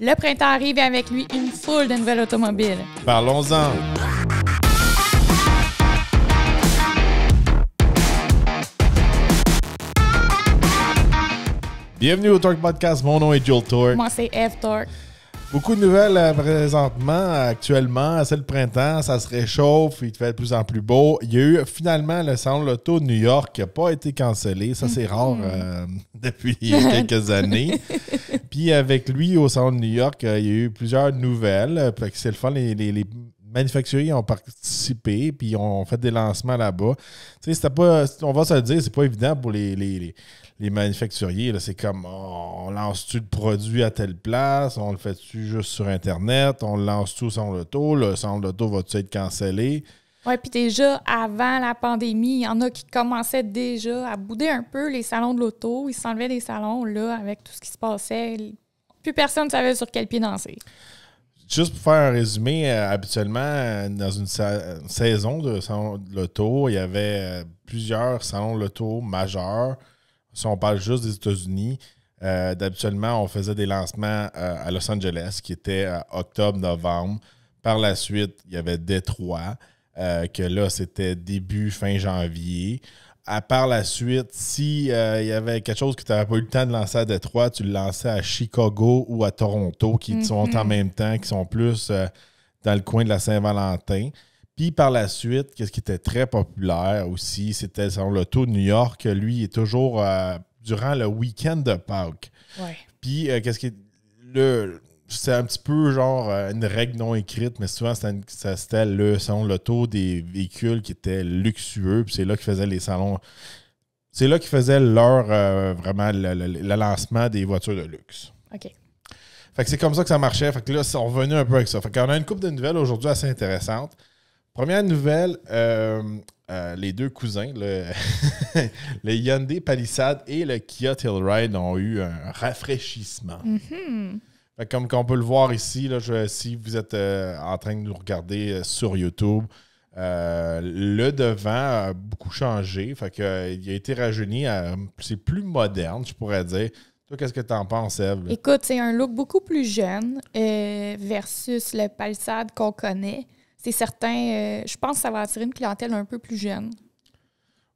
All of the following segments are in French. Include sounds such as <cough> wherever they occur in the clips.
Le printemps arrive et avec lui une foule de nouvelles automobiles. Parlons-en. Bienvenue au Torque Podcast. Mon nom est Joel Torque. Moi, c'est Eve Torque. Beaucoup de nouvelles euh, présentement, actuellement. C'est le printemps, ça se réchauffe, il fait de plus en plus beau. Il y a eu finalement le salon de l'auto de New York qui n'a pas été cancellé. Ça, c'est mhm. rare euh, <laughs> depuis <laughs> quelques années. Puis avec lui, au salon de New York, euh, il y a eu plusieurs nouvelles. C'est le fun, les, manufacturiers ont participé, puis ont fait des lancements là-bas. Tu sais, c'était pas, on va se le dire, c'est pas évident pour les, les manufacturiers, c'est comme on lance-tu le produit à telle place, on le fait-tu juste sur Internet, on le lance-tu sans l'auto, le de l'auto va-tu être cancellé? Oui, puis déjà, avant la pandémie, il y en a qui commençaient déjà à bouder un peu les salons de l'auto. Ils s'enlevaient des salons, là, avec tout ce qui se passait. Plus personne ne savait sur quel pied danser. Juste pour faire un résumé, euh, habituellement, euh, dans une, saison de salon de l'auto, il y avait euh, plusieurs salons de l'auto majeurs si on parle juste des États-Unis, euh, d'habituellement, on faisait des lancements euh, à Los Angeles, qui était euh, octobre, novembre. Par la suite, il y avait Détroit, euh, que là, c'était début, fin janvier. À part la suite, si il y avait quelque chose que tu n'avais pas eu le temps de lancer à Détroit, tu le lançais à Chicago ou à Toronto, qui mm-hmm. sont en même temps, qui sont plus dans le coin de la Saint-Valentin. Puis par la suite, qu'est-ce qui était très populaire aussi, c'était le salon l'auto de New York. Lui, il est toujours euh, durant le week-end de Pâques. Puis euh, qu'est-ce le c'est un petit peu genre euh, une règle non écrite, mais souvent c'était le salon l'auto des véhicules qui étaient luxueux. Puis c'est là qu'ils faisaient les salons. C'est là qu'ils faisaient leur vraiment le, lancement des voitures de luxe. OK. Fait que c'est comme ça que ça marchait. Fait que là, on revenu un peu avec ça. Fait qu'on a une coupe de nouvelles aujourd'hui assez intéressante. Première nouvelle, euh, euh, les deux cousins, <laughs> le, Hyundai Palisade et le Kia Telluride ont eu un rafraîchissement. Mm-hmm. comme on peut le voir ici, si vous êtes euh, en train de nous regarder sur YouTube, le devant a beaucoup changé. Fait il a été rajeuni, c'est plus moderne, je pourrais dire. Toi, qu'est-ce que tu en penses, Eve? Écoute, c'est un look beaucoup plus jeune versus le Palisade qu'on connaît c'est certain, euh, je pense que ça va attirer une clientèle un peu plus jeune.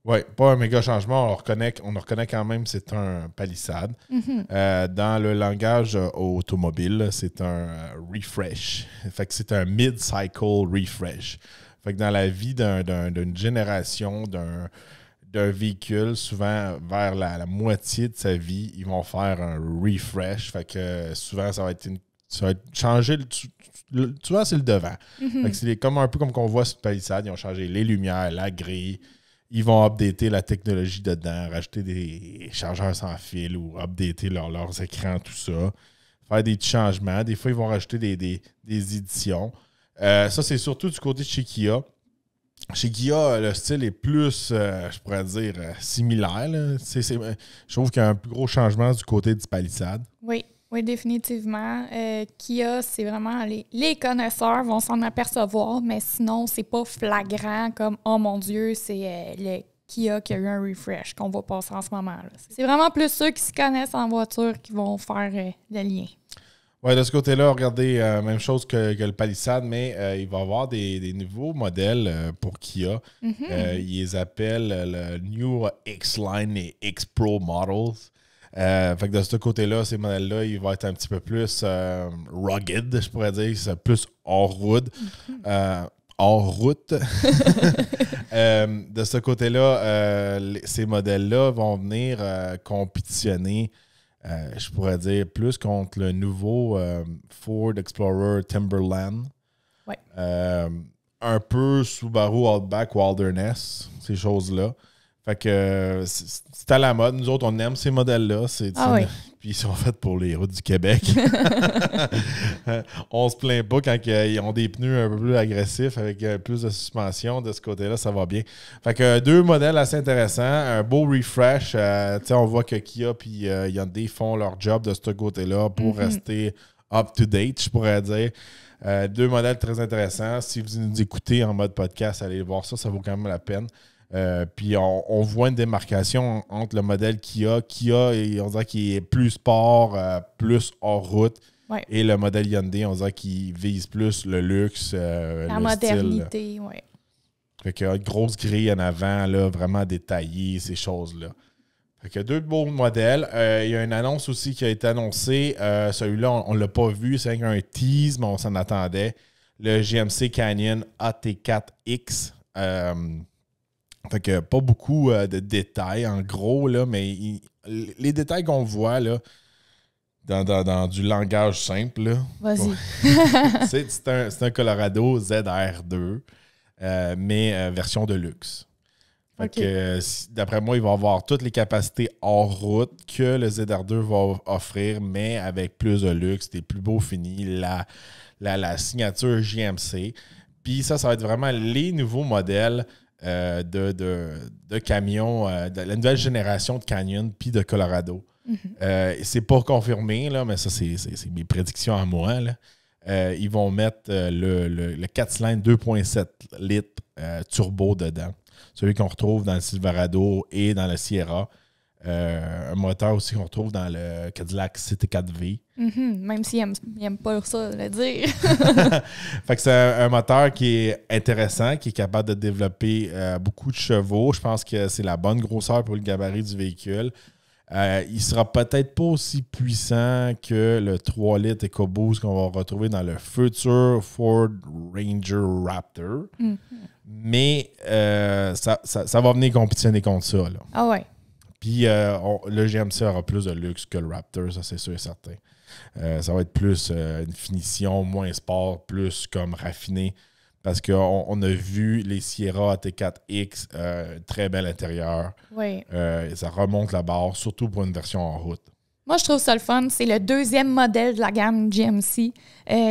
Oui, pas un méga changement. On reconnaît, on reconnaît quand même, c'est un palissade. Mhm. Euh, dans le langage automobile, c'est un euh, refresh. Fait que c'est un mid-cycle refresh. Fait que dans la vie d'une génération, d'un véhicule, souvent vers la, moitié de sa vie, ils vont faire un refresh. Fait que souvent, ça va être, une, ça va changer le, tu vois, c'est le devant. Mhm. C'est comme un peu comme qu'on voit sur Palissade, ils ont changé les lumières, la grille. Ils vont updater la technologie dedans, rajouter des chargeurs sans fil ou updater leurs écrans, tout ça. Faire des changements. Des fois, ils vont rajouter des, éditions. Euh, ça, c'est surtout du côté de chez Kia. Chez Kia, le style est plus, euh, je pourrais dire, euh, similaire. je trouve qu'il y a un plus gros changement du côté du palissade. Oui. Oui, définitivement. Kia, euh, c'est vraiment les, connaisseurs vont s'en apercevoir, mais sinon, c'est pas flagrant comme oh mon Dieu, c'est euh, le Kia qui a eu un refresh qu'on va passer en ce moment. là C'est vraiment plus ceux qui se connaissent en voiture qui vont faire euh, le lien. Oui, de ce côté-là, regardez, même chose que, le Palisade, mais il va y avoir des, nouveaux modèles pour Kia. Mhm. ils appellent le New X-Line et X-Pro Models. Euh, fait que de ce côté-là, ces modèles-là, ils vont être un petit peu plus euh, rugged, je pourrais dire, plus hors route. Mhm. Euh, route. <laughs> Euh, de ce côté-là, ces modèles-là vont venir compétitionner, je pourrais dire, plus contre le nouveau Ford Explorer Timberland. un peu Subaru Outback Wilderness, ces choses-là. Fait que c'est à la mode. Nous autres, on aime ces modèles-là. Ah <laughs> puis ils sont faits pour les routes du Québec. <laughs> on se plaint pas quand ils ont des pneus un peu plus agressifs avec euh, plus de suspension. De ce côté-là, ça va bien. Fait que deux modèles assez intéressants. Un beau refresh. Euh, on voit que Kia puis euh, Hyundai font leur job de ce côté-là pour mm-hmm. rester up-to-date, je pourrais dire. Euh, deux modèles très intéressants. Si vous nous écoutez en mode podcast, allez voir ça. Ça vaut quand même la peine. Euh, puis on, voit une démarcation entre le modèle Kia, Kia, on dirait qu'il est plus sport, euh, plus hors route. Et le modèle Hyundai, on dirait qu'il vise plus le luxe, euh, la modernité, oui. Fait une grosse grille en avant, là, vraiment détaillée, ces choses-là. Fait que deux beaux modèles. Il y a une annonce aussi qui a été annoncée. Celui-là, on ne l'a pas vu, c'est un tease, mais on s'en attendait. Le GMC Canyon AT4X. Fait que pas beaucoup euh, de détails, en gros, là, mais les détails qu'on voit, là, dans, du langage simple, Vas-y. <laughs> c'est un, Colorado ZR2, euh, mais euh, version de luxe. que D'après moi, il va avoir toutes les capacités hors route que le ZR2 va offrir, mais avec plus de luxe, des plus beaux finis, la, la signature JMC. Puis ça, ça va être vraiment les nouveaux modèles euh, de, camions, euh, de la nouvelle génération de Canyon puis de Colorado. Mhm. Euh, c'est pour confirmé, là, mais ça, c'est mes prédictions à moi. ils vont mettre le, le, 4 cylindres 2.7 litres turbo dedans. Celui qu'on retrouve dans le Silverado et dans le Sierra. Euh, un moteur aussi qu'on trouve dans le Cadillac CT4V. Mhm, même s'il n'aime pas ça le dire. <laughs> fait que c'est un, moteur qui est intéressant, qui est capable de développer euh, beaucoup de chevaux. Je pense que c'est la bonne grosseur pour le gabarit du véhicule. Euh, il sera peut-être pas aussi puissant que le 3 litres EcoBoost qu'on va retrouver dans le futur Ford Ranger Raptor. Mhm. Mais euh, ça, va venir compétitionner contre ça. Ah ouais. Puis euh, le GMC aura plus de luxe que le Raptor, ça c'est sûr et certain. Euh, ça va être plus euh, une finition moins sport, plus comme raffiné. Parce qu'on a vu les Sierra at 4 x très bel intérieur. Oui. ça remonte la barre, surtout pour une version en route. Moi, je trouve ça le fun. C'est le deuxième modèle de la gamme GMC.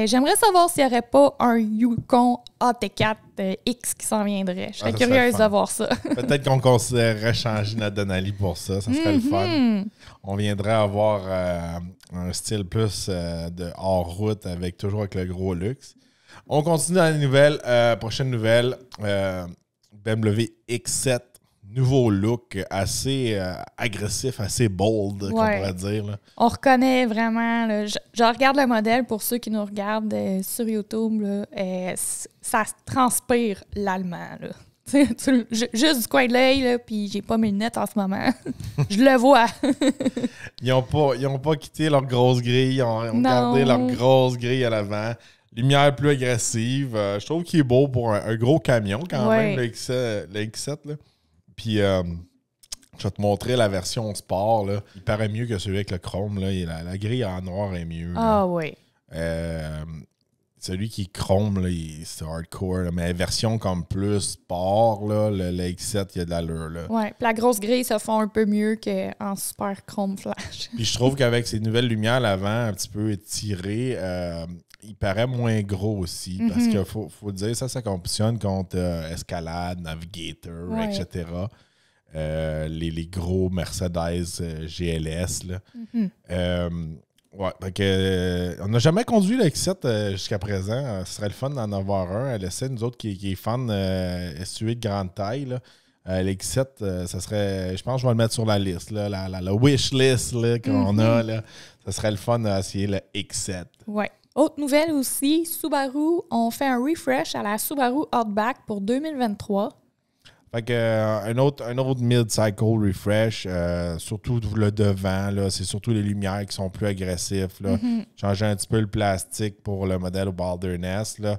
J'aimerais savoir s'il n'y aurait pas un Yukon AT4 euh, X qui s'en viendrait. Je serais ah, curieuse d'avoir ça. <laughs> Peut-être qu'on considérerait changer notre Donnelly pour ça. Ça serait le mhm. fun. On viendrait avoir euh, un style plus euh, de hors-route avec toujours avec le gros luxe. On continue dans les nouvelles. prochaine nouvelle, BMW X7 nouveau look assez euh, agressif, assez bold, qu'on pourrait dire. On reconnaît vraiment. je, regarde le modèle pour ceux qui nous regardent euh, sur YouTube. Là, euh, ça transpire l'allemand. <laughs> Juste du coin de l'œil, puis j'ai pas mes lunettes en ce moment. <laughs> je le vois. <laughs> ils n'ont pas, ils ont pas quitté leur grosse grille, ils ont, gardé leur grosse grille à l'avant. Lumière plus agressive. je trouve qu'il est beau pour un, gros camion quand même, le, X, 7 puis euh, je vais te montrer la version sport. Il paraît mieux que celui avec le chrome. Il, la, grille en noir est mieux. Ah oui. Euh, celui qui chrome, c'est hardcore. Mais la version comme plus sport, le, X7, il y a de l'allure. Oui, la grosse grille se font un peu mieux qu'en super chrome flash. Puis je trouve qu'avec ces nouvelles lumières, l'avant un petit peu étiré, euh, il paraît moins gros aussi, parce mhm. qu'il faut, dire, ça, ça compétitionne contre euh, Escalade, Navigator, etc. Euh, les, gros Mercedes euh, GLS. Mhm. on n'a jamais conduit lx 7 jusqu'à présent. Ce serait le fun d'en avoir un Elle essaie, Nous autres qui, qui est fan SUV de grande taille, lx 7 ça serait. Je pense que je vais le mettre sur la liste, là, la, la, wish list qu'on mhm. a. Là. serait le fun d'essayer le 7 Ouais. Autre nouvelle aussi, Subaru, on fait un refresh à la Subaru Outback pour 2023. Fait euh, un autre, mid-cycle refresh, euh, surtout le devant, c'est surtout les lumières qui sont plus agressives. Là. Mhm. Changer un petit peu le plastique pour le modèle au Balderness. Là.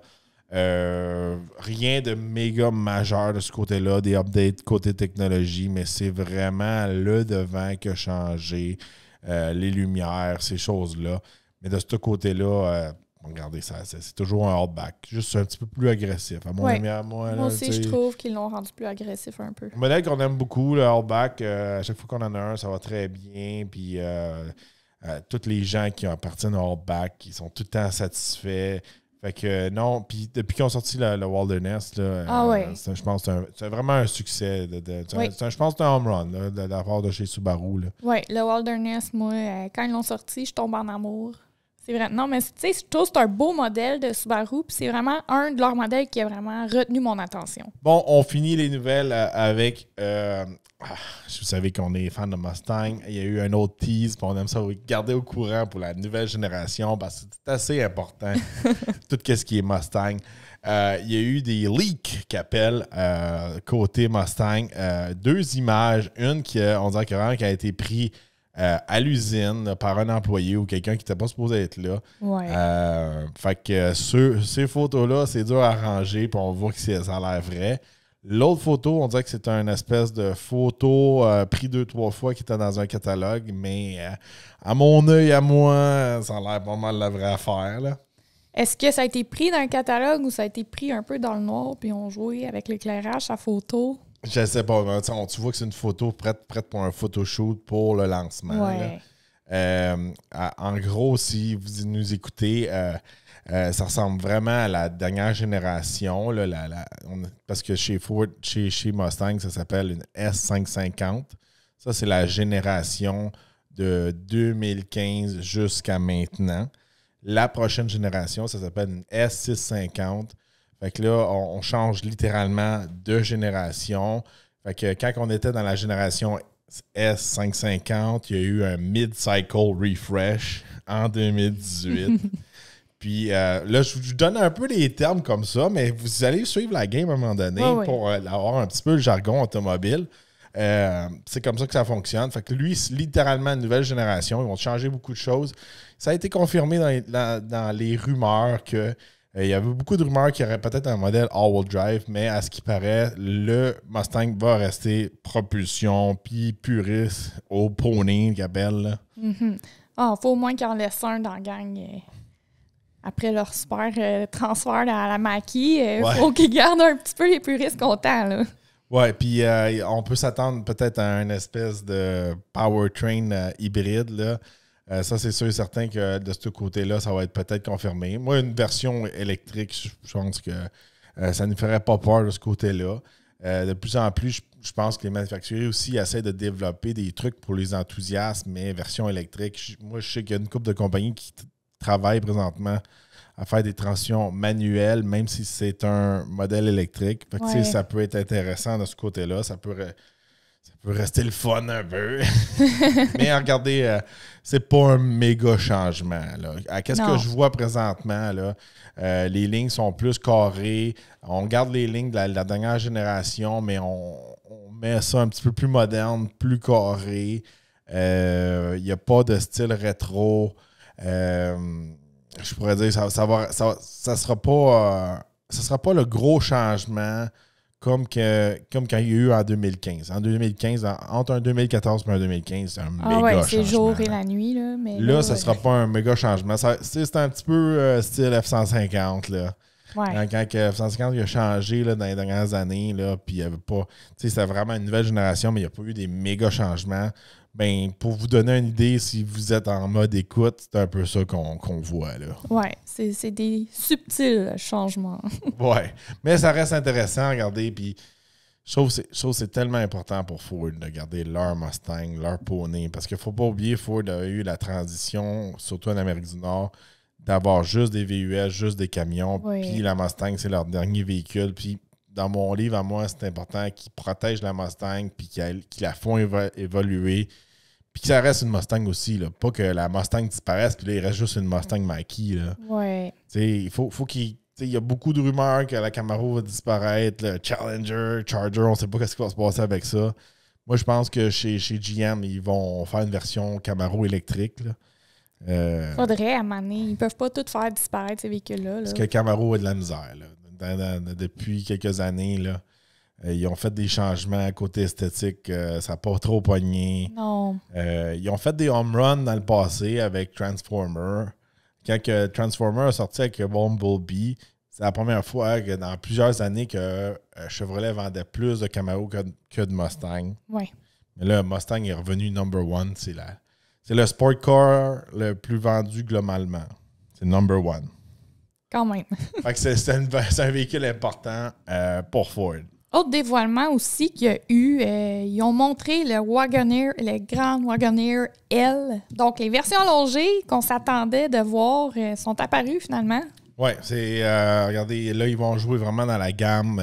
Euh, rien de méga majeur de ce côté-là, des updates côté technologie, mais c'est vraiment le devant qui a changé, les lumières, ces choses-là. Mais de ce côté-là, euh, regardez ça, c'est toujours un hardback, juste un petit peu plus agressif. moi, aussi, je trouve qu'ils l'ont rendu plus agressif un peu. Un modèle qu'on aime beaucoup, le hardback, euh, à chaque fois qu'on en a un, ça va très bien. Puis euh, toutes les gens qui appartiennent au hardback, ils sont tout le temps satisfaits. Fait que non, puis depuis qu'ils ont sorti le, Walderness, Wilderness, ah je pense c'est vraiment un succès. De, je pense que c'est un home run d'avoir de, la part de chez Subaru. Oui, le Wilderness, moi, quand ils l'ont sorti, je tombe en amour. C'est vrai. Non, mais tu sais, je trouve un beau modèle de Subaru, puis c'est vraiment un de leurs modèles qui a vraiment retenu mon attention. Bon, on finit les nouvelles euh, avec. Euh, ah, vous savez qu'on est fan de Mustang. Il y a eu un autre tease, puis on aime ça vous garder au courant pour la nouvelle génération, parce que c'est assez important, <laughs> tout ce qui est Mustang. Euh, il y a eu des leaks qu'appellent euh, côté Mustang. deux images, une qui, on dirait qui a été prise euh, à l'usine par un employé ou quelqu'un qui n'était pas supposé être là. Euh, fait que ces photos-là, c'est dur à ranger, puis on voit que ça a l'air vrai. L'autre photo, on dirait que c'est une espèce de photo euh, pris deux, trois fois qui était dans un catalogue, mais à mon œil, à moi, ça a l'air pas mal la vraie affaire. Est-ce que ça a été pris dans un catalogue ou ça a été pris un peu dans le noir, puis on jouait avec l'éclairage, sa photo? Je sais pas. On, tu vois que c'est une photo prête, prête pour un photoshoot pour le lancement. Euh, en gros, si vous nous écoutez, euh, euh, ça ressemble vraiment à la dernière génération. parce que chez Ford, chez, chez Mustang, ça s'appelle une S550. Ça, c'est la génération de 2015 jusqu'à maintenant. La prochaine génération, ça s'appelle une S650 fait que là, on, change littéralement de génération. Fait que quand on était dans la génération S550, il y a eu un mid-cycle refresh en 2018. <laughs> Puis euh, là, je vous donne un peu les termes comme ça, mais vous allez suivre la game à un moment donné pour euh, avoir un petit peu le jargon automobile. Euh, c'est comme ça que ça fonctionne. Fait que lui, c'est littéralement une nouvelle génération. Ils vont changer beaucoup de choses. Ça a été confirmé dans les rumeurs que euh, il y avait beaucoup de rumeurs qu'il y aurait peut-être un modèle all-wheel drive, mais à ce qui paraît, le Mustang va rester propulsion, puis puriste au poney, Gabelle. Mhm. Ah, faut au moins qu'il en laisse un dans la gang. Euh, après leur super euh, transfert à la maquille, il faut qu'ils gardent un petit peu les puristes contents. Oui, Ouais, puis on peut s'attendre peut-être à une espèce de powertrain hybride. Là. Euh, ça, c'est sûr et certain que de ce côté-là, ça va être peut-être confirmé. Moi, une version électrique, je pense que euh, ça ne ferait pas peur de ce côté-là. Euh, de plus en plus, je, pense que les manufacturiers aussi essaient de développer des trucs pour les enthousiastes, mais version électrique. moi, je sais qu'il y a une couple de compagnies qui travaillent présentement à faire des transitions manuelles, même si c'est un modèle électrique. Ça peut être intéressant de ce côté-là. Ça pourrait ça peut rester le fun un peu. <laughs> Mais regardez, euh, c'est pas un méga changement. Qu'est-ce que je vois présentement? Là? Euh, les lignes sont plus carrées. On garde les lignes de la, dernière génération, mais on, met ça un petit peu plus moderne, plus carré. Il euh, n'y a pas de style rétro. je pourrais dire, ça, ça, ne pas. sera pas le gros changement comme, que, comme quand il y a eu en 2015. En 2015, entre un 2014 et un 2015, c'est un ah ouais, C'est jour et la nuit. Là, mais là, ça ne sera pas un méga changement. C'est un petit peu euh, style F-150. là. Hein, quand, 150 a changé dans les dernières années, là, puis il n'y avait pas. c'est vraiment une nouvelle génération, mais il n'y a pas eu des méga changements. Ben, pour vous donner une idée, si vous êtes en mode écoute, c'est un peu ça qu'on voit. Oui, c'est des subtils changements. <laughs> oui, mais ça reste intéressant, regarder Puis je trouve que c'est tellement important pour Ford de garder leur Mustang, leur poney, parce qu'il ne faut pas oublier, Ford a eu la transition, surtout en Amérique du Nord, d'avoir juste des VUS, juste des camions, puis la Mustang, c'est leur dernier véhicule. Puis dans mon livre, à moi, c'est important qu'ils protègent la Mustang, puis qu'ils la font évoluer, puis que ça reste une Mustang aussi. Là. Pas que la Mustang disparaisse, puis là, il reste juste une Mustang Mackie. Oui. Il faut, faut il y a beaucoup de rumeurs que la Camaro va disparaître, le Challenger, Charger, on sait pas ce qui va se passer avec ça. Moi, je pense que chez, chez GM, ils vont faire une version Camaro électrique. Il euh, Faudrait, amener. Ils ne Ils peuvent pas tout faire disparaître, ces véhicules-là. Parce que Camaro a de la misère. depuis quelques années, euh, ils ont fait des changements côté esthétique. Euh, ça n'a pas trop pogné. Non. ils ont fait des home runs dans le passé avec Transformer. Quand Transformer a sorti avec Bumblebee, c'est la première fois que dans plusieurs années que Chevrolet vendait plus de Camaro que, de Mustang. Oui. Mais là, Mustang est revenu number one. C'est là. C'est le sport car le plus vendu globalement. C'est number one. Quand même. <laughs> fait que c'est un véhicule important euh, pour Ford. Autre dévoilement aussi qu'il y a eu, euh, ils ont montré le Wagoneer, le grand Wagoneer L. Donc, les versions allongées qu'on s'attendait de voir euh, sont apparues finalement. Oui, c'est. regardez, là, ils vont jouer vraiment dans la gamme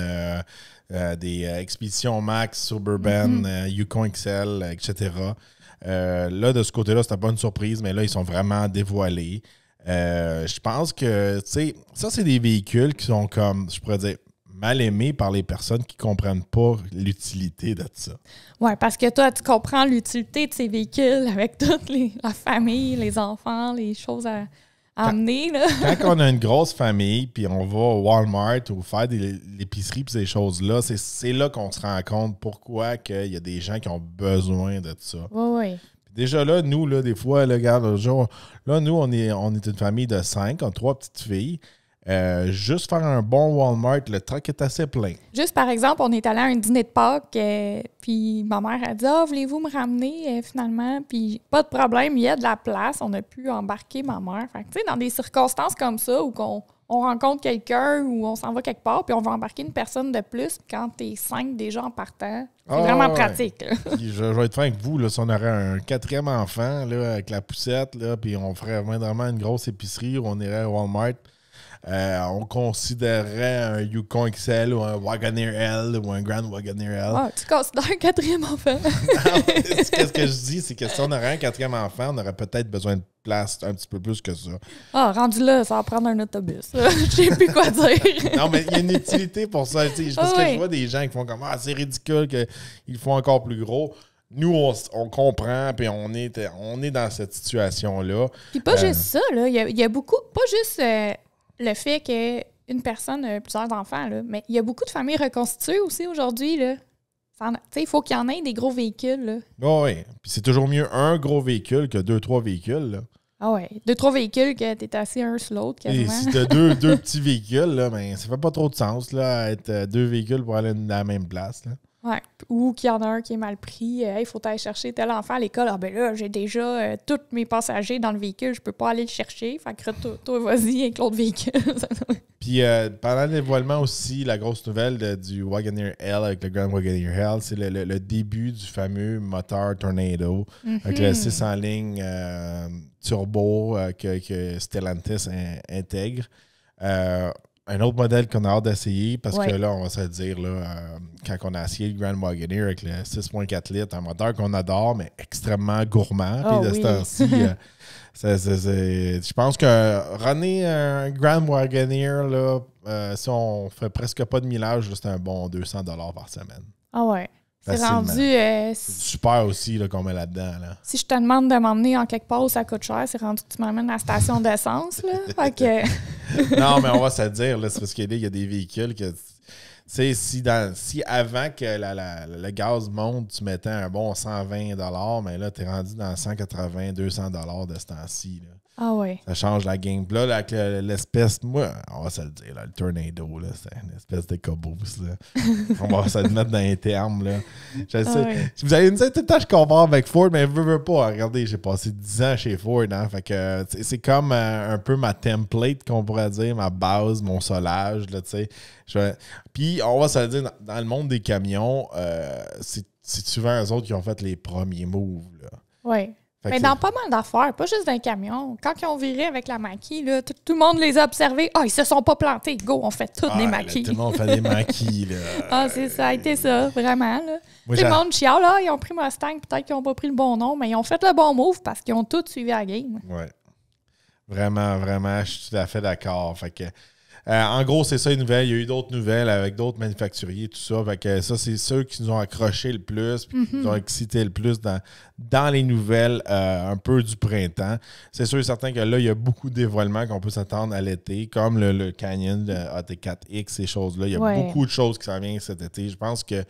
des Expedition Max, Suburban, mm-hmm. Yukon XL, etc. Euh, là, de ce côté-là, c'était pas une surprise, mais là, ils sont vraiment dévoilés. Euh, je pense que, tu sais, ça, c'est des véhicules qui sont comme, je pourrais dire, mal aimés par les personnes qui comprennent pas l'utilité de ça. Oui, parce que toi, tu comprends l'utilité de ces véhicules avec toute la famille, les enfants, les choses à <laughs> quand on a une grosse famille, puis on va au Walmart ou faire des, l'épicerie, puis ces choses-là, c'est, là qu'on se rend compte pourquoi il y a des gens qui ont besoin de ça. Oui, Déjà là, nous, là, des fois, là, regarde, là, nous, on est, on est une famille de cinq, on a trois petites filles. Euh, juste faire un bon Walmart, le truck est assez plein. Juste par exemple, on est allé à un dîner de Pâques, euh, puis ma mère a dit Ah, voulez-vous me ramener euh, finalement Puis pas de problème, il y a de la place, on a pu embarquer ma mère. tu dans des circonstances comme ça où on rencontre quelqu'un ou on s'en va quelque part, puis on va embarquer une personne de plus. Quand t'es cinq déjà en partant, c'est vraiment ah pratique. je, vais être franc avec vous, là, si on aurait un quatrième enfant avec la poussette, là, puis on ferait vraiment une grosse épicerie, où on irait à Walmart, euh, on considérerait un Yukon XL ou un Wagoneer L ou un Grand Wagoneer L. Ah, tu considères un quatrième enfant? <laughs> Qu'est-ce que je dis? C'est que si on aurait un quatrième enfant, on aurait peut-être besoin de place un petit peu plus que ça. Ah, rendu là, ça va prendre un autobus. <laughs> Je sais plus quoi dire. <laughs> non, mais il y a une utilité pour ça. Je que je vois des gens qui font comme Ah, c'est ridicule qu'ils font encore plus gros nous, on, on comprend, puis on est, on est dans cette situation-là. Puis pas euh, juste ça, là. Il y, a, beaucoup, pas juste euh, le fait qu'une personne a plusieurs enfants, mais il y a beaucoup de familles reconstituées aussi aujourd'hui. Il faut qu'il y en ait des gros véhicules. oui, Puis c'est toujours mieux un gros véhicule que deux, trois véhicules. Ah ouais, deux, trois véhicules que t'es assis un sur l'autre. Et si t'as deux, deux petits véhicules, là, ne ben, ça fait pas trop de sens là, être euh, deux véhicules pour aller dans la même place. Ou qu'il y en a un qui est mal pris, il euh, faut aller chercher tel enfant à l'école. Ah ben là, j'ai déjà euh, tous mes passagers dans le véhicule, je peux pas aller le chercher. Fait que toi, vas-y avec l'autre véhicule. <laughs> Puis euh, pendant le aussi, la grosse nouvelle du Wagoneer L avec le Grand Wagoneer Hell, c'est le, début du fameux moteur Tornado mhm. avec le 6 en ligne turbo que, Stellantis intègre un autre modèle qu'on a hâte d'essayer parce que là, on va se dire, euh, quand on a essayé le Grand Wagoneer avec le 6.4 litres, un moteur qu'on adore, mais extrêmement gourmand. je pense que runner un Grand Wagoneer, euh, si on fait presque pas de millage, c'est un bon 200 par semaine. Ah ouais. C'est rendu. Euh, super aussi qu'on met là-dedans. Là. Si je te demande de m'emmener en quelque part où ça coûte cher, c'est rendu que tu m'emmènes à la station <laughs> d'essence. ok. <laughs> non, mais on va se dire, c'est parce qu'il y a des véhicules que. Tu sais, si, si, avant que le gaz monte, tu mettais un bon 120 mais là, tu es rendu dans 180, 200 de ce temps-ci. Là. Ah ouais. Ça change la game. Là, avec l'espèce, moi, on va se le dire, le tornado, c'est une espèce de caboose. <laughs> on va se le mettre dans les termes. Là. Je ah Vous allez une certaine tout le temps, je avec Ford, mais je veux, pas. Regardez, j'ai passé 10 ans chez Ford. Hein, fait que c'est comme euh, un peu ma template qu'on pourrait dire, ma base, mon solage. Là, sais. puis on va se le dire, dans, le monde des camions, euh, c'est souvent eux autres qui ont fait les premiers moves. Oui mais dans pas mal d'affaires, pas juste d'un camion. Quand ils ont viré avec la maquille, tout, le monde les a observés. Ah, oh, ils se sont pas plantés. Go, on fait toutes des ah, maquilles. tout le monde fait des maquilles. <laughs> Là. Ah, c'est ça, a été ça, vraiment. Là. tout le monde chiale. Là, ah, ils ont pris Mustang, peut-être qu'ils n'ont pas pris le bon nom, mais ils ont fait le bon move parce qu'ils ont tous suivi la game. Oui. Vraiment, vraiment, je suis tout à fait d'accord. Fait que euh, en gros, c'est ça une nouvelles. Il y a eu d'autres nouvelles avec d'autres manufacturiers, tout ça. ça, c'est ceux qui nous ont accrochés le plus, et qui nous ont mhm. excités le plus dans, dans les nouvelles euh, un peu du printemps. C'est sûr et certain que là, il y a beaucoup de dévoilements qu'on peut s'attendre à l'été, comme le, Canyon, le AT4X, ces choses-là. Il y a beaucoup de choses qui s'en viennent cet été. Je pense que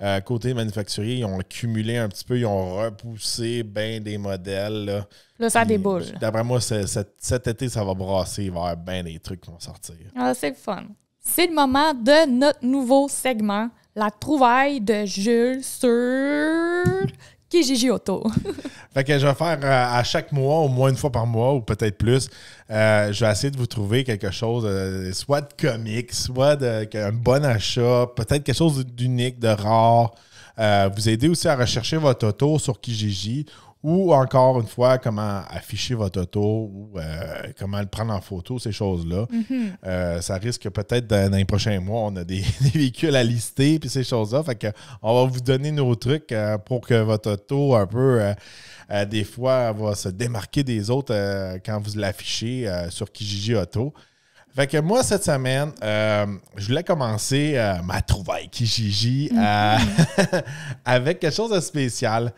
euh, côté manufacturier, ils ont cumulé un petit peu, ils ont repoussé bien des modèles. Là, ça déboule. D'après moi, cet été, ça va brasser vers bien des trucs qui vont sortir. Ah, c'est fun. C'est le moment de notre nouveau segment, la trouvaille de Jules sur qui Gigi Auto. <laughs> fait que je vais faire euh, à chaque mois, au moins une fois par mois, ou peut-être plus, euh, je vais essayer de vous trouver quelque chose, euh, soit de comique, soit d'un bon achat, peut-être quelque chose d'unique, de rare. vous aider aussi à rechercher votre auto sur Kijiji ou encore une fois, comment afficher votre auto ou euh, comment le prendre en photo, ces choses-là. Mhm. Euh, ça risque peut-être dans les prochains mois, on a <laughs> des, véhicules à lister puis ces choses-là. Fait que on va vous donner nos trucs euh, pour que votre auto, un peu, des fois, va se démarquer des autres quand vous l'affichez sur Kijiji Auto. Fait que moi, cette semaine, je voulais commencer ma trouvaille Kijiji mhm. <laughs> avec quelque chose de spécial.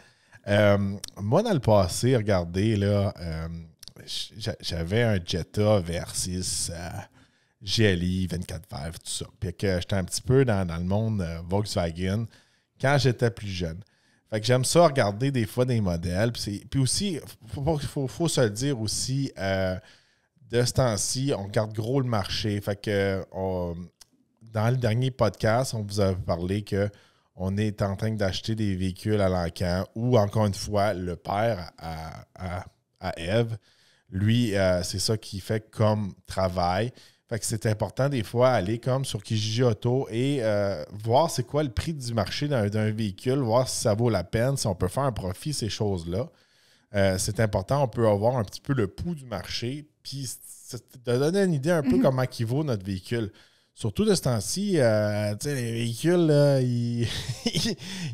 Euh, moi, dans le passé, regardez, là, euh, j'avais un Jetta versus 6 GLI 24 tout ça. j'étais un petit peu dans, dans le monde euh, Volkswagen quand j'étais plus jeune. Fait que j'aime ça regarder des fois des modèles. Puis, aussi, il faut, faut, se le dire aussi, de ce temps-ci, on garde gros le marché. Fait que dans le dernier podcast, on vous a parlé que on est en train d'acheter des véhicules à l'encan ou encore une fois, le père à, à, Eve, lui, euh, c'est ça qu'il fait comme travail. Fait que c'est important des fois aller comme sur Kijiji Auto et euh, voir c'est quoi le prix du marché d'un véhicule, voir si ça vaut la peine, si on peut faire un profit, ces choses-là. Euh, c'est important, on peut avoir un petit peu le pouls du marché, puis de donner une idée un peu mhm. comment qui vaut notre véhicule. Surtout de ce temps-ci, euh, les véhicules, <laughs> il...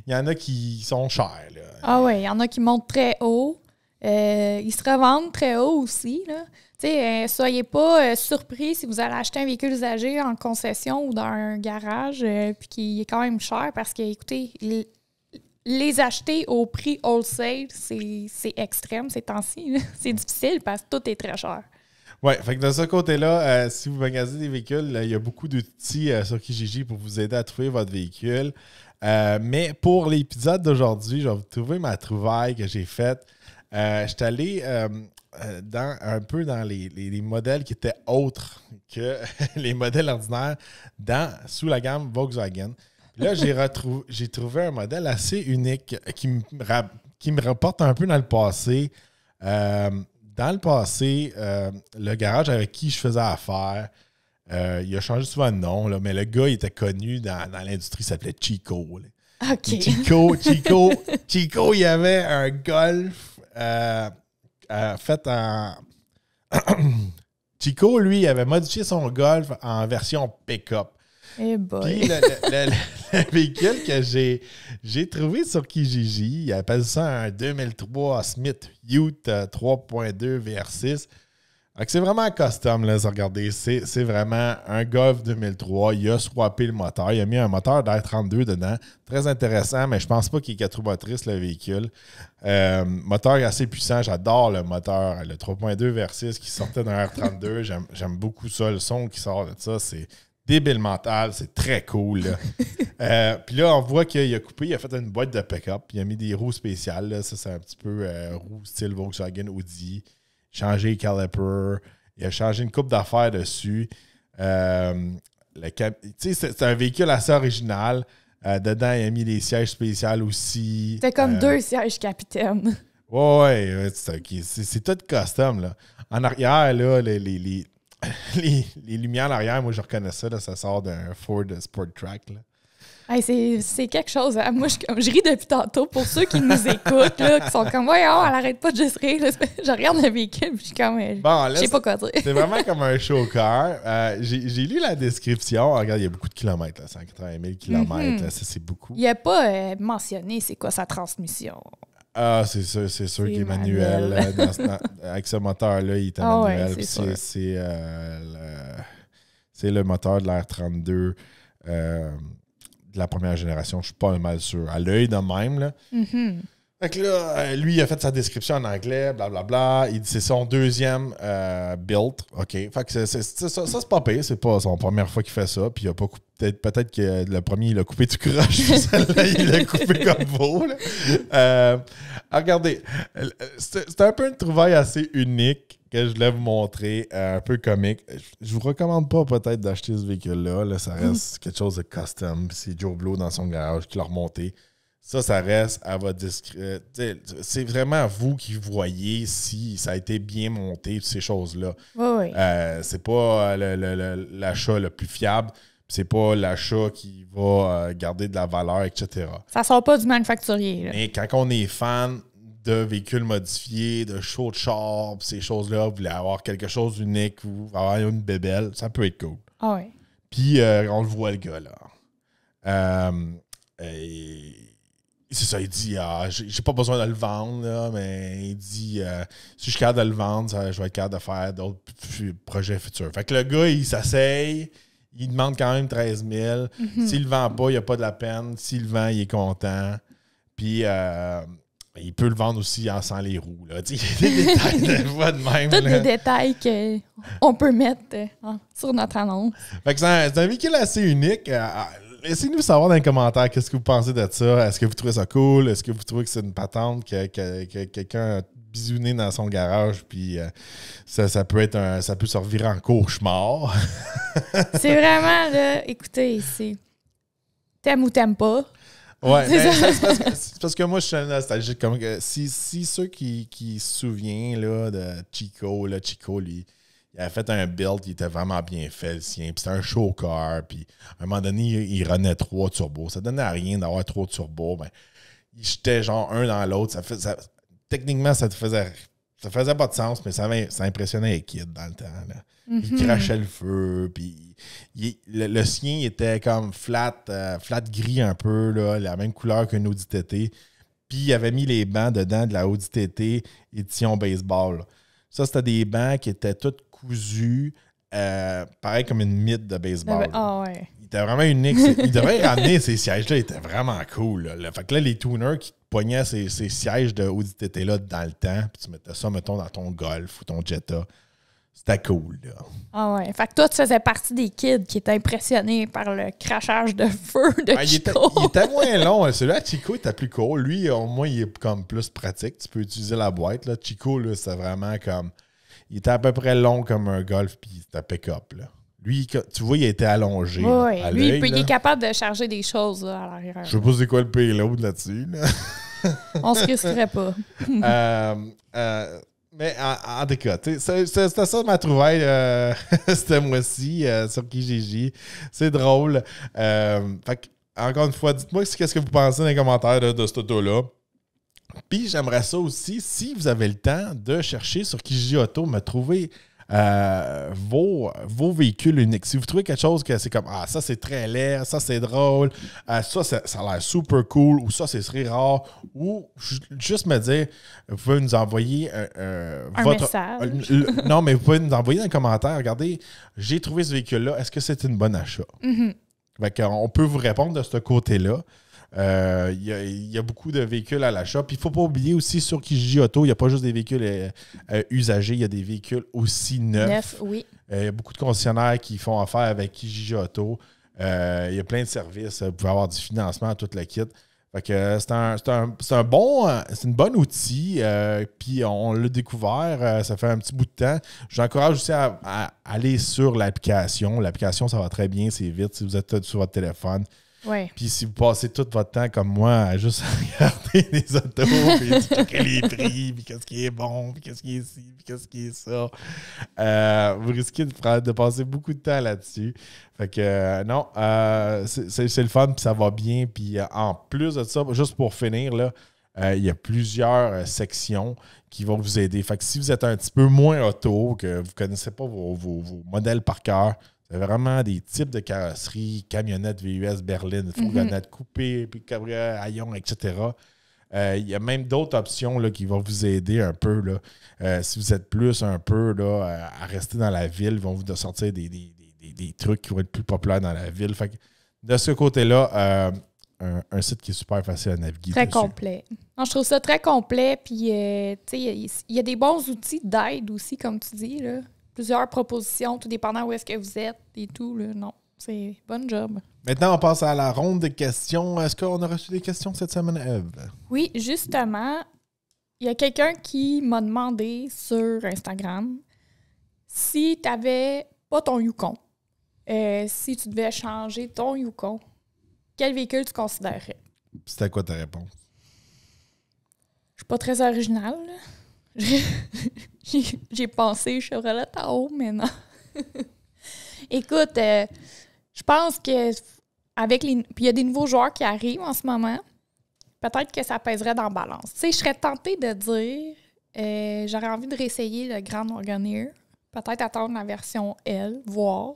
y en a qui sont chers. Ah oui, il y en a qui montent très haut. Euh, ils se revendent très haut aussi. Là. Euh, soyez pas surpris si vous allez acheter un véhicule usagé en concession ou dans un garage, puis qui est quand même cher parce que, écoutez, les acheter au prix wholesale, c'est extrême ces temps-ci. <laughs> c'est difficile parce que tout est très cher. Oui, fait que de ce côté-là, euh, si vous magasinez des véhicules, euh, il y a beaucoup d'outils euh, sur Kijiji pour vous aider à trouver votre véhicule. mais pour l'épisode d'aujourd'hui, je vais vous trouver ma trouvaille que j'ai faite. je suis allé dans, un peu dans les, modèles qui étaient autres que <laughs> les modèles ordinaires dans, sous la gamme Volkswagen. Là, j'ai, retrouvé, j'ai trouvé un modèle assez unique qui me, qui me rapporte un peu dans le passé. Dans le passé, euh, le garage avec qui je faisais affaire, euh, il a changé souvent de nom, mais le gars, il était connu dans, l'industrie, il s'appelait Chico. Chico, Chico, Chico, il y avait un golf euh, fait en. <clears throat> Chico, lui, il avait modifié son golf en version pick-up. Hey eh Puis un <laughs> véhicule que j'ai, trouvé sur Kijiji. Il appelle ça un 2003 Smith Ute 3.2 euh, VR6. c'est vraiment custom, là, regardez. C'est, vraiment un Golf 2003. Il a swappé le moteur. Il a mis un moteur d'R32 dedans. Très intéressant, mais je pense pas qu'il est quatre motrices, le véhicule. Euh, moteur assez puissant. J'adore le moteur. Le 3.2 VR6 qui sortait d'un R32. j'aime, j'aime beaucoup ça. Le son qui sort de ça, c'est débile mental, c'est très cool. <laughs> Euh, puis là, on voit qu'il a coupé, il a fait une boîte de pick-up, il a mis des roues spéciales. Ça, c'est un petit peu euh, roues style Volkswagen Audi. Changé les caliper, il a changé une coupe d'affaires dessus. Euh, c'est un véhicule assez original. Euh, dedans, il a mis des sièges spéciaux aussi. C'était comme deux sièges capitaine. Ouais, ouais, c'est tout custom. En arrière, là, les <laughs> les, lumières à l'arrière, moi, je reconnais ça. ça sort d'un Ford Sport Track. c'est, quelque chose. Hein. Moi, je, ris depuis tantôt. Pour ceux qui nous écoutent, là, qui sont comme, voyons, elle arrête pas de juste rire. <laughs> Je regarde le véhicule, et je suis comme, euh, bon, je sais pas quoi dire. C'est vraiment comme un show car. Euh, j'ai, j'ai lu la description. Ah, regarde, il y a beaucoup de kilomètres, 180 000 kilomètres. Mm-hmm. ça, c'est beaucoup. Il n'y a pas euh, mentionné c'est quoi sa transmission. Ah, c'est sûr, c'est sûr qu'il est manuel. avec ce moteur-là, il est ah manuel. Euh, c'est, le, moteur de l'R32 euh, de la première génération. Je suis pas mal sûr. À l'œil de même, là. Mm-hmm. Fait que là, euh, lui, il a fait sa description en anglais, blablabla. Il dit c'est son deuxième euh, build. OK. Fait ça, c'est pas payé, C'est pas son première fois qu'il fait ça. Puis il a pas coupé. Peut-être, peut que le premier, il a coupé du courage, <laughs> il l'a coupé comme beau. Euh, regardez, c'est, un peu une trouvaille assez unique que je voulais vous montrer, un peu comique. Je vous recommande pas peut-être d'acheter ce véhicule-là. Là, ça reste <laughs> quelque chose de custom. C'est Joe Blow dans son garage qui l'a remonté. Ça, ça reste à votre discrétion. Euh, c'est vraiment vous qui voyez si ça a été bien monté, ces choses-là. Oui, oui. Euh, c'est pas euh, l'achat le, plus fiable, c'est pas l'achat qui va garder de la valeur, etc. Ça sort pas du manufacturier. Mais quand on est fan de véhicules modifiés, de show de char, ces choses-là, vous voulez avoir quelque chose d'unique, vous voulez avoir une bébelle, ça peut être cool. Ah oui. Puis on le voit le gars là. et c'est ça, il dit ah, j'ai pas besoin de le vendre, mais il dit euh, si je suis capable de le vendre, ça, je vais être capable de faire d'autres projets futurs. Fait que le gars, il s'asseye, il demande quand même 13 000. Mhm. S'il le vend pas, il a pas de la peine. S'il le vend, il est content. Puis euh, ben, il peut le vendre aussi en sans les roues. Là. <laughs> Il y a des détails de voix de même. Tous les détails qu'on peut mettre euh, sur notre annonce. Fait que c'est un, véhicule assez unique. Laissez-nous savoir dans les commentaires qu'est-ce que vous pensez de ça. Est-ce que vous trouvez ça cool? Est-ce que vous trouvez que c'est une patente que, quelqu'un a bisouné dans son garage puis euh, ça, peut être un, ça peut se en cauchemar? <laughs> c'est vraiment là, écoutez, ici. t'aimes ou t'aimes pas. Ouais, c'est ben, parce, que moi, je suis nostalgique. si, ceux qui, qui se souviennent là, de Chico, là, Chico, lui, il avait fait un build, il était vraiment bien fait, le sien. Puis c'était un show car. Puis à un moment donné, il, renaît renait trois turbos. Ça donnait à rien d'avoir trois turbos. Ben, il jetait genre un dans l'autre. Ça, techniquement, ça te faisait. Ça faisait pas de sens, mais ça, impressionnait les kids dans le temps. Il mhm. crachait le feu, puis le, sien était comme flat, euh, flat gris un peu, la même couleur qu'une Audi TT. Puis il avait mis les bancs dedans de la Audi TT édition baseball. Ça, c'était des bancs qui étaient toutes cousu, euh, pareil comme une mythe de baseball. Ah, il était vraiment unique. il devait <laughs> ramener ces sièges-là, il était vraiment cool. Là. fait que là, les tuners qui poignaient ces, ces sièges de Audi TT là dans le temps, puis tu mettais ça, mettons, dans ton golf ou ton Jetta. C'était cool, là. Ah ouais. Fait que toi, tu faisais partie des kids qui étaient impressionnés par le crachage de <laughs> feu de ah, Chico. Il était, moins <laughs> long. Hein. Celui-là, Chico, était plus court. Cool. Lui, au moins, il est comme plus pratique. Tu peux utiliser la boîte. Là. Chico, là, c'est vraiment comme il était à peu près long comme un golf, puis c'était pick-up. Lui, tu vois, il était allongé. Oui, lui, il, est capable de charger des choses à l'arrière. Je sais pas c'est quoi le payload là-dessus. Là. <laughs> On se risquerait pas. <laughs> Euh, euh, mais en, tout cas, c'était ça ma trouvaille euh, <laughs> ce mois-ci euh, sur Kijiji. C'est drôle. Fait, encore une fois, dites-moi qu'est-ce que vous pensez dans les commentaires de, de cet auto-là. Puis j'aimerais ça aussi, si vous avez le temps, de chercher sur Kijiji Auto, me trouver euh, vos, véhicules uniques. Si vous trouvez quelque chose que c'est comme Ah, ça c'est très laid, ça c'est drôle, euh, ça, ça, a l'air super cool, ou ça c'est très rare, ou juste me dire, vous pouvez nous envoyer euh, un Message. non, mais vous pouvez nous envoyer un commentaire. Regardez, j'ai trouvé ce véhicule-là, est-ce que c'est une bonne achat? Mm-hmm. On peut vous répondre de ce côté-là. Euh, il, y a, beaucoup de véhicules à l'achat. Puis il ne faut pas oublier aussi sur Kijiji Auto, il n'y a pas juste des véhicules euh, euh, usagés, il y a des véhicules aussi neufs. Neuf, oui. il y a beaucoup de concessionnaires qui font affaire avec Kijiji Auto. il y a plein de services. Vous pouvez avoir du financement, à toute la kit. Fait que c'est un, un, bon, c'est une bonne outil. puis on l'a découvert, ça fait un petit bout de temps. J'encourage aussi à, aller sur l'application. L'application, ça va très bien, c'est vite si vous êtes sur votre téléphone. Puis si vous passez tout votre temps comme moi à juste <laughs> regarder les autos, puis checker <laughs> les prix, puis qu'est-ce qui est bon, puis qu'est-ce qui est ci, puis qu'est-ce qui est ça, euh, vous risquez de, passer beaucoup de temps là-dessus. Fait que euh, non, euh, c'est le fun, puis ça va bien. Puis en plus de ça, juste pour finir, là, il y a plusieurs sections qui vont vous aider. Fait que si vous êtes un petit peu moins auto, que vous ne connaissez pas vos modèles par cœur, il y a vraiment des types de carrosseries, camionnettes VUS, berlines, mhm. fourgonnettes coupées, puis cabrioles, haillons, etc. Euh, il y a même d'autres options là, qui vont vous aider un peu. Là. Euh, si vous êtes plus un peu là, à rester dans la ville, ils vont vous sortir des, trucs qui vont être plus populaires dans la ville. de ce côté-là, euh, un, site qui est super facile à naviguer. Très complet. je trouve ça très complet. Puis, il y, a des bons outils d'aide aussi, comme tu dis. Là plusieurs propositions, tout dépendant où est-ce que vous êtes et tout. Là. Non, c'est bon job. Maintenant, on passe à la ronde des questions. Est-ce qu'on a reçu des questions cette semaine, Eve? Oui, justement, il y a quelqu'un qui m'a demandé sur Instagram si tu n'avais pas ton Yukon, euh, si tu devais changer ton Yukon, quel véhicule tu considérerais? C'était quoi ta réponse? Je suis pas très originale. <laughs> J'ai pensé Chevrolet haut, mais non. <laughs> Écoute, euh, je pense que avec les. Puis il y a des nouveaux joueurs qui arrivent en ce moment. Peut-être que ça pèserait dans la balance. Tu sais, je serais tentée de dire euh, j'aurais envie de réessayer le Grand Organier Peut-être attendre la version L, voir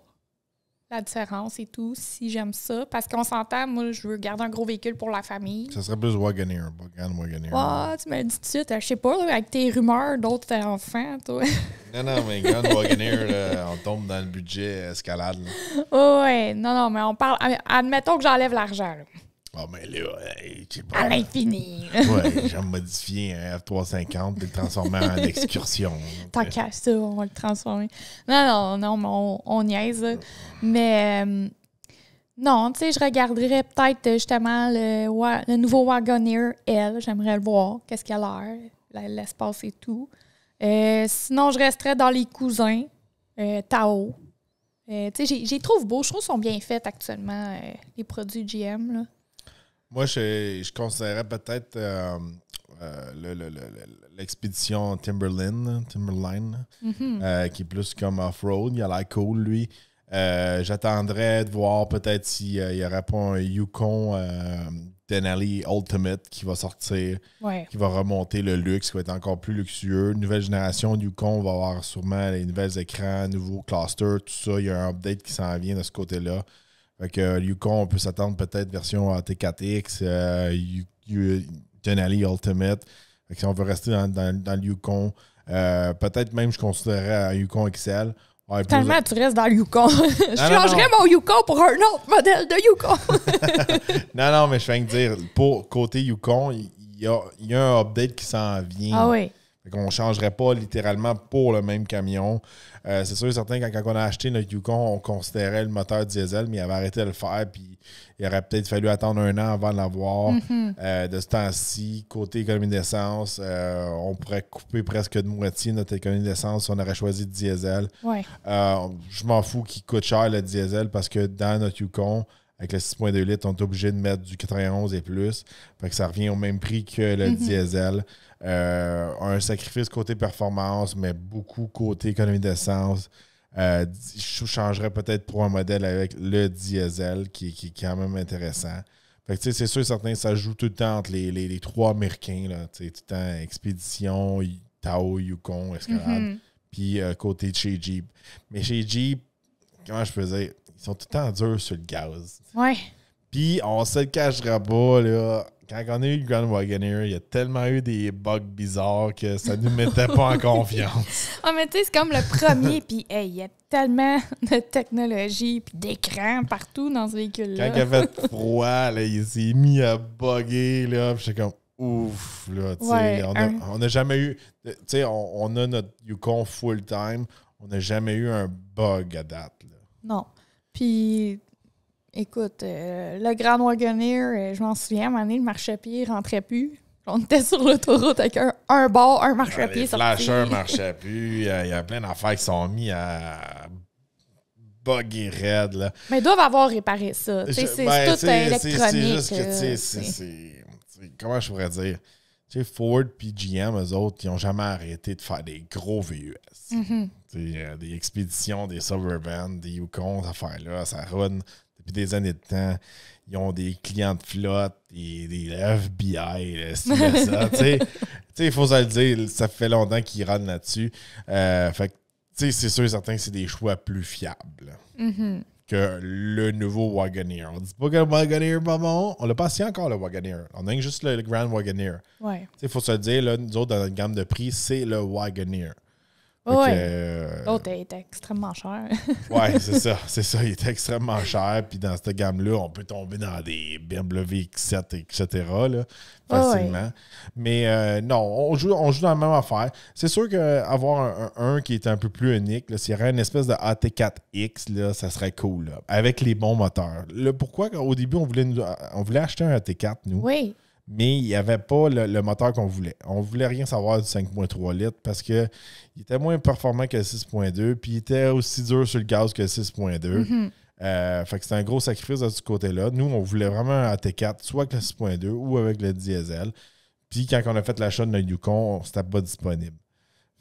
la différence et tout, si j'aime ça. Parce qu'on s'entend, moi, je veux garder un gros véhicule pour la famille. Ça serait plus Wagoneer, Gun Wagoneer. Oh, ah, tu m'as dit tout de suite, je sais pas, avec tes rumeurs d'autres enfants, toi. <laughs> non, non, mais Grand Wagoneer, on tombe dans le budget escalade. Oh, ouais, non, non, mais on parle. Admettons que j'enlève l'argent. Ah, mais ben là, À l'infini. ouais, j'ai modifier un F350 et le transformer en excursion. T'inquiète, ça, on va le transformer. Non, non, non, mais on, niaise. Mais euh, non, tu sais, je regarderais peut-être euh, justement le, le nouveau Wagoner L. J'aimerais le voir, qu'est-ce qu'il a l'air, l'espace et tout. Euh, sinon, je resterais dans les cousins, Tao. tu sais, j'ai trouve beau. Je trouve qu'ils sont bien faits actuellement, les produits GM. Là. Moi, je, je peut-être euh, euh, l'expédition Timberline, mhm. euh, qui est plus comme off-road. Il a l'air cool, lui. J'attendrais de voir peut-être s'il n'y aurait pas un Yukon Denali Ultimate qui va sortir, qui va remonter le luxe, qui va être encore plus luxueux. Nouvelle génération de Yukon va avoir sûrement les nouveaux écrans, nouveaux clusters, tout ça. Il y a un update qui s'en vient de ce côté-là. Fait que euh, Yukon, on peut s'attendre peut-être version euh, t 4 x euh, Ultimate. Fait que si on veut rester dans, dans, le Yukon, euh, peut-être même je considérerais un Yukon XL. Tellement tu restes dans le Yukon. <laughs> <laughs> je changerais mon Yukon pour un autre modèle de Yukon. <laughs> non, non, mais je viens de dire, pour côté Yukon, il y a, un update qui s'en vient. Ah oui. On ne changerait pas littéralement pour le même camion. Euh, c'est sûr et certain quand, on a acheté notre Yukon, on considérait le moteur diesel, mais il avait arrêté de le faire, puis il aurait peut-être fallu attendre un an avant de l'avoir. Mhm. Euh, de ce temps-ci, côté économie d'essence, euh, on pourrait couper presque de moitié notre économie d'essence si on aurait choisi le diesel. je m'en fous qu'il coûte cher le diesel parce que dans notre Yukon, avec le 6.2 litres, on est obligé de mettre du 91 et plus. ça revient au même prix que le mhm. diesel. Euh, un sacrifice côté performance, mais beaucoup côté économie d'essence. Euh, je changerais peut-être pour un modèle avec le diesel qui, est quand même intéressant. Fait que c'est sûr, certains, ça joue tout le temps entre les, trois américains, là, tout le temps Expédition, Tao, Yukon, Escalade, mhm. puis euh, côté chez Jeep. Mais chez Jeep, comment je peux dire? ils sont tout le temps durs sur le gaz. Ouais. Puis on se cachera pas, là quand on a eu le Grand Wagoneer, il y a tellement eu des bugs bizarres que ça nous mettait pas en confiance. <laughs> Ah, mais tu sais, c'est comme le premier, puis hey, il y a tellement de technologie puis d'écran partout dans ce véhicule-là. Quand il fait froid, là, il s'est mis à bugger, là, puis j'étais comme ouf, là, tu sais. on n'a jamais eu, tu sais, on, on, a notre Yukon full-time, on n'a jamais eu un bug à date, là. Non. Puis, Écoute, euh, le Grand Wagoneer, euh, je m'en souviens, à un donné, le marchepied rentrait plus. On était sur l'autoroute avec un, un bord, un marchepied. Les flashers <laughs> marchaient plus. Il y a plein d'affaires qui sont mis à bugger red Là. Mais ils doivent avoir réparé ça. C'est ben, tout tout électronique. C'est juste que, comment je pourrais dire? sais, Ford et GM, eux autres, ils n'ont jamais arrêté de faire des gros VUS. Mhm. Euh, des expéditions, des Suburban, des Yukon, affaires-là, ça run des années de temps. Ils ont des clients de flotte, des, des FBI, ça. <laughs> il faut se le dire, ça fait longtemps qu'ils râlent là-dessus. Euh, fait c'est sûr et certain que c'est des choix plus fiables. Mm-hmm. que le nouveau Wagoneer. On ne dit pas que le Wagoneer maman, on l'a pas assez encore le Wagoneer. On a juste le, Grand Wagoneer. Il faut se le dire, là, nous autres, dans notre gamme de prix, c'est le Wagoneer. Oui. Euh, L'autre était extrêmement cher. <laughs> oui, c'est ça. <laughs> C'est ça. Il était extrêmement cher. Puis dans cette gamme-là, on peut tomber dans des BMW X7, etc. facilement. Mais euh, non, on joue, on joue dans la même affaire. C'est sûr qu'avoir un, qui est un peu plus unique, s'il y aurait une espèce de AT4X, ça serait cool. avec les bons moteurs. Le pourquoi au début, on voulait, on voulait acheter un AT4, nous? Oui mais il n'y avait pas le, moteur qu'on voulait. On ne voulait rien savoir du 5.3 litres parce qu'il était moins performant que le 6.2, puis il était aussi dur sur le gaz que le 6.2. Mhm. Euh, fait que c'était un gros sacrifice de ce côté-là. Nous, on voulait vraiment un AT4, soit avec le 6.2 ou avec le diesel. Puis quand on a fait l'achat de notre Yukon, c'était pas disponible.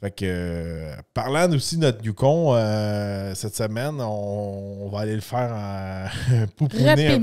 Fait que, parlant aussi de notre Yukon, euh, cette semaine, on, va aller le faire en <laughs> un peu. un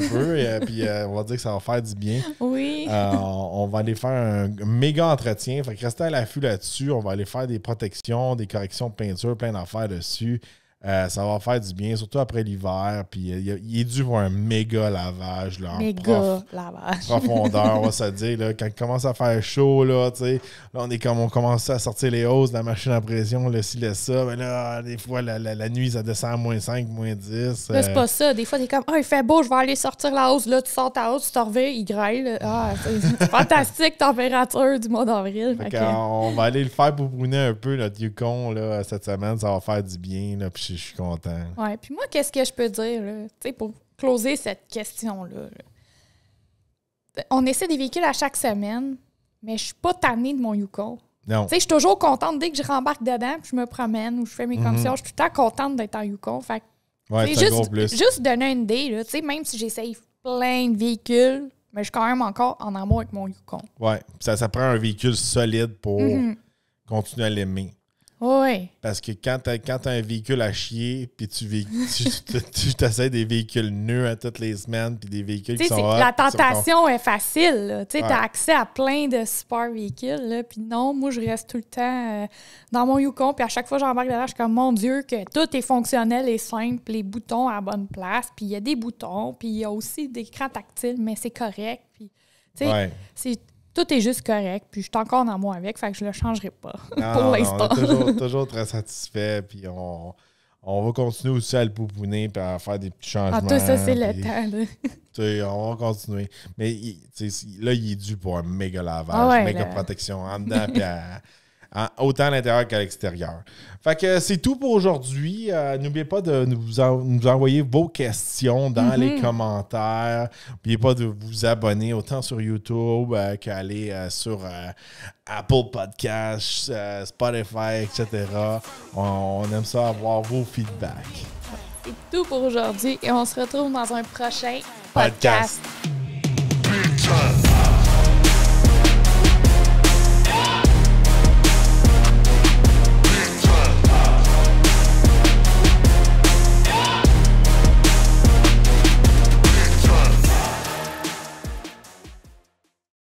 peu, et euh, puis euh, on va dire que ça va faire du bien. Oui. On, va aller faire un méga entretien. Fait que restez à l'affût là-dessus. On va aller faire des protections, des corrections de peinture, plein d'affaires dessus. Euh, ça va faire du bien, surtout après l'hiver. Puis euh, il, est dû pour un méga lavage. Là, méga lavage. Profondeur, on va se <laughs> dire. quand il commence à faire chaud, là, là, on est comme on commence à sortir les hausses de la machine à pression, le ci, le ça. Mais là, des fois, la, nuit, ça descend à moins 5, moins 10. Là, c'est euh. pas ça. Des fois, t'es comme, ah, il fait beau, je vais aller sortir la hausse. Là, tu sors ta hausse, tu t'en reviens, il grêle. Ah, <laughs> c'est fantastique température du mois d'avril. On va aller le faire pour un peu notre Yukon là, cette semaine. Ça va faire du bien. Là, je suis content. Oui, puis moi, qu'est-ce que je peux dire, là, pour closer cette question-là? On essaie des véhicules à chaque semaine, mais je suis pas tannée de mon Yukon. Non. Je suis toujours contente dès que je rembarque dedans, puis je me promène ou je fais mes mhm. commissions. Je suis tout le temps contente d'être en Yukon. Fait c'est juste, juste donner une idée, là, même si j'essaye plein de véhicules, mais je suis quand même encore en amour avec mon Yukon. Oui, ça, ça prend un véhicule solide pour mhm. continuer à l'aimer. Oui. Parce que quand tu as, un véhicule à chier, puis tu <laughs> t'essaies des véhicules nus à toutes les semaines, puis des véhicules qui sont La tentation est facile. Tu as accès à plein de super véhicules. Puis non, moi, je reste tout le temps euh, dans mon Yukon. Puis à chaque fois que j'embarque je suis comme, mon Dieu, que tout est fonctionnel et simple, les boutons à la bonne place. Puis il y a des boutons, puis il y a aussi des écrans tactiles, mais c'est correct. Puis, tu tout est juste correct, puis je suis encore en amour avec, fait que je le changerai pas <laughs> pour l'instant. Toujours, toujours très satisfait, puis on, on va continuer aussi à le poupouner puis à faire des petits changements. Ah, tout ça, c'est le temps. tu on va continuer. Mais là, il est dû pour un méga lavage, ah méga protection en dedans, puis à, Hein, autant à l'intérieur qu'à l'extérieur. Fait que c'est tout pour aujourd'hui. Euh, n'oubliez pas de nous, envoyer vos questions dans mhm. les commentaires. N'oubliez pas de vous abonner autant sur YouTube euh, qu'aller euh, sur Apple Podcasts, Spotify, etc. On, aime ça avoir vos feedbacks. C'est tout pour aujourd'hui et on se retrouve dans un prochain podcast.